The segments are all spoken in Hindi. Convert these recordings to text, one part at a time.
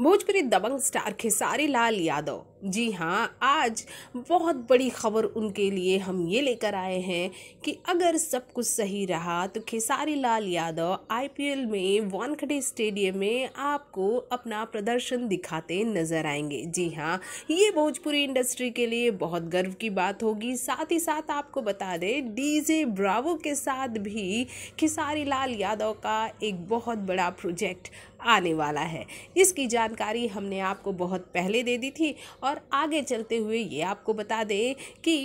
भोजपुरी दबंग स्टार खेसारी लाल यादव जी हाँ आज बहुत बड़ी खबर उनके लिए हम ये लेकर आए हैं कि अगर सब कुछ सही रहा तो खेसारी लाल यादव आईपीएल में वानखड़े स्टेडियम में आपको अपना प्रदर्शन दिखाते नजर आएंगे जी हाँ ये भोजपुरी इंडस्ट्री के लिए बहुत गर्व की बात होगी साथ ही साथ आपको बता दें डीजे ब्रावो के साथ भी खेसारी लाल यादव का एक बहुत बड़ा प्रोजेक्ट आने वाला है इसकी जानकारी हमने आपको बहुत पहले दे दी थी और आगे चलते हुए ये आपको बता दें कि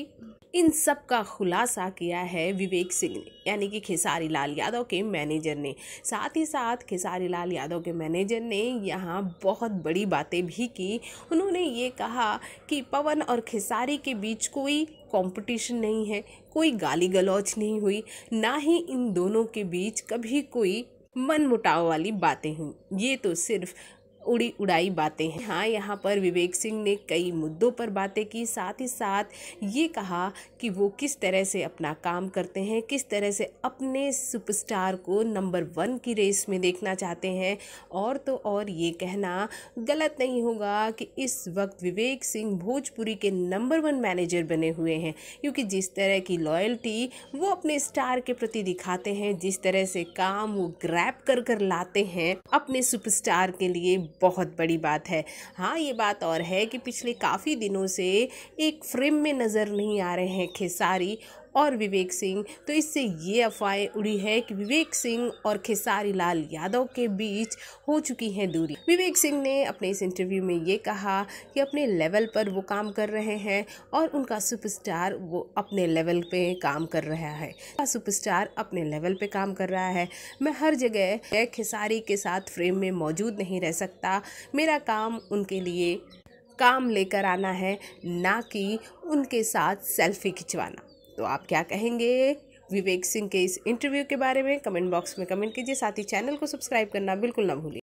इन सब का खुलासा किया है विवेक सिंह ने यानी कि खेसारी लाल यादव के मैनेजर ने साथ ही साथ खेसारी लाल यादव के मैनेजर ने यहाँ बहुत बड़ी बातें भी की उन्होंने ये कहा कि पवन और खेसारी के बीच कोई कंपटीशन नहीं है कोई गाली गलौच नहीं हुई ना ही इन दोनों के बीच कभी कोई मनमुटाव वाली बातें हुई ये तो सिर्फ उड़ी उड़ाई बातें हैं हाँ यहाँ पर विवेक सिंह ने कई मुद्दों पर बातें की साथ ही साथ ये कहा कि वो किस तरह से अपना काम करते हैं किस तरह से अपने सुपरस्टार को नंबर वन की रेस में देखना चाहते हैं और तो और ये कहना गलत नहीं होगा कि इस वक्त विवेक सिंह भोजपुरी के नंबर वन मैनेजर बने हुए हैं क्योंकि जिस तरह की लॉयल्टी वो अपने स्टार के प्रति दिखाते हैं जिस तरह से काम वो ग्रैप कर कर लाते हैं अपने सुपरस्टार के लिए बहुत बड़ी बात है हाँ ये बात और है कि पिछले काफ़ी दिनों से एक फ्रेम में नज़र नहीं आ रहे हैं खेसारी और विवेक सिंह तो इससे ये अफवाहें उड़ी है कि विवेक सिंह और खेसारी लाल यादव के बीच हो चुकी है दूरी विवेक सिंह ने अपने इस इंटरव्यू में ये कहा कि अपने लेवल पर वो काम कर रहे हैं और उनका सुपरस्टार वो अपने लेवल पे काम कर रहा है सुपरस्टार अपने लेवल पे काम कर रहा है मैं हर जगह खेसारी के साथ फ्रेम में मौजूद नहीं रह सकता मेरा काम उनके लिए काम लेकर आना है ना कि उनके साथ सेल्फी खिंचवाना तो आप क्या कहेंगे विवेक सिंह के इस इंटरव्यू के बारे में कमेंट बॉक्स में कमेंट कीजिए साथ ही चैनल को सब्सक्राइब करना बिल्कुल ना भूलिए